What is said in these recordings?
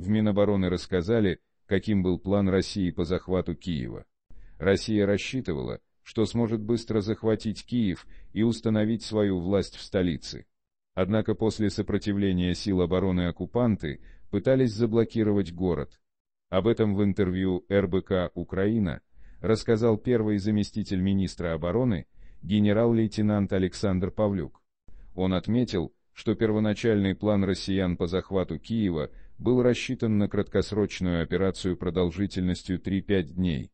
В Минобороны рассказали, каким был план России по захвату Киева. Россия рассчитывала, что сможет быстро захватить Киев и установить свою власть в столице. Однако после сопротивления сил обороны оккупанты пытались заблокировать город. Об этом в интервью РБК «Украина» рассказал первый заместитель министра обороны генерал-лейтенант Александр Павлюк. Он отметил, что первоначальный план россиян по захвату Киева был рассчитан на краткосрочную операцию продолжительностью 3-5 дней.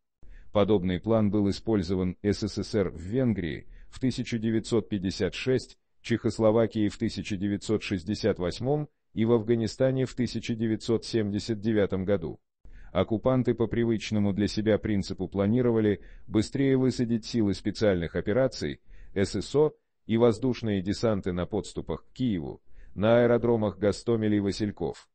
Подобный план был использован СССР в Венгрии в 1956, Чехословакии в 1968 и в Афганистане в 1979 году. Оккупанты по привычному для себя принципу планировали быстрее высадить силы специальных операций, ССО, и воздушные десанты на подступах к Киеву, на аэродромах Гастомель и Васильков.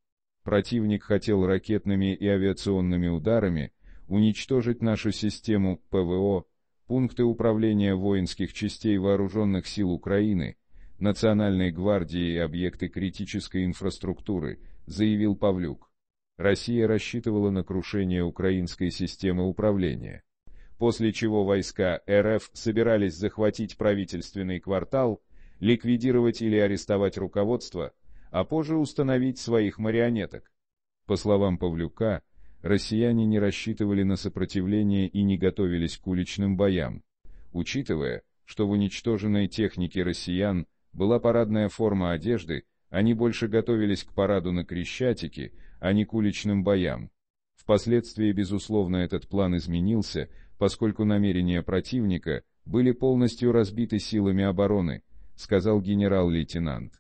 Противник хотел ракетными и авиационными ударами уничтожить нашу систему ПВО, пункты управления воинских частей вооруженных сил Украины, Национальной гвардии и объекты критической инфраструктуры, заявил Павлюк. Россия рассчитывала на крушение украинской системы управления после чего войска РФ собирались захватить правительственный квартал, ликвидировать или арестовать руководство, а позже установить своих марионеток. По словам Павлюка, россияне не рассчитывали на сопротивление и не готовились к уличным боям, учитывая, что в уничтоженной технике россиян была парадная форма одежды, они больше готовились к параду на Крещатике, а не к уличным боям. Впоследствии, безусловно, этот план изменился, поскольку намерения противника были полностью разбиты силами обороны, сказал генерал-лейтенант.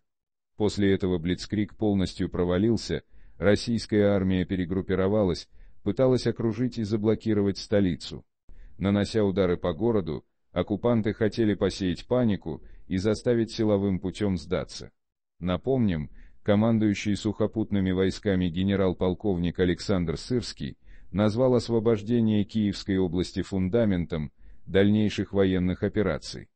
После этого Блицкрик полностью провалился, российская армия перегруппировалась, пыталась окружить и заблокировать столицу. Нанося удары по городу, оккупанты хотели посеять панику и заставить силовым путем сдаться. Напомним, командующий сухопутными войсками генерал-полковник Александр Сырский, назвал освобождение Киевской области фундаментом дальнейших военных операций.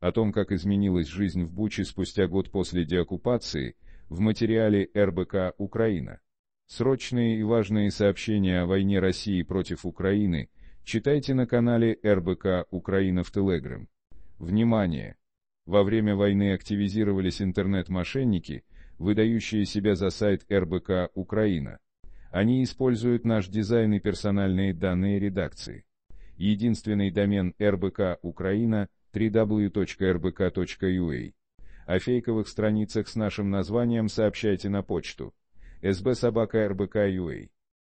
О том, как изменилась жизнь в Буче спустя год после деоккупации, в материале РБК «Украина». Срочные и важные сообщения о войне России против Украины читайте на канале РБК «Украина» в Телеграм. Внимание! Во время войны активизировались интернет-мошенники – выдающие себя за сайт РБК «Украина». Они используют наш дизайн и персональные данные редакции. Единственный домен РБК «Украина» www.rbk.ua. А. О фейковых страницах с нашим названием сообщайте на почту sbsobaka.rbk.ua.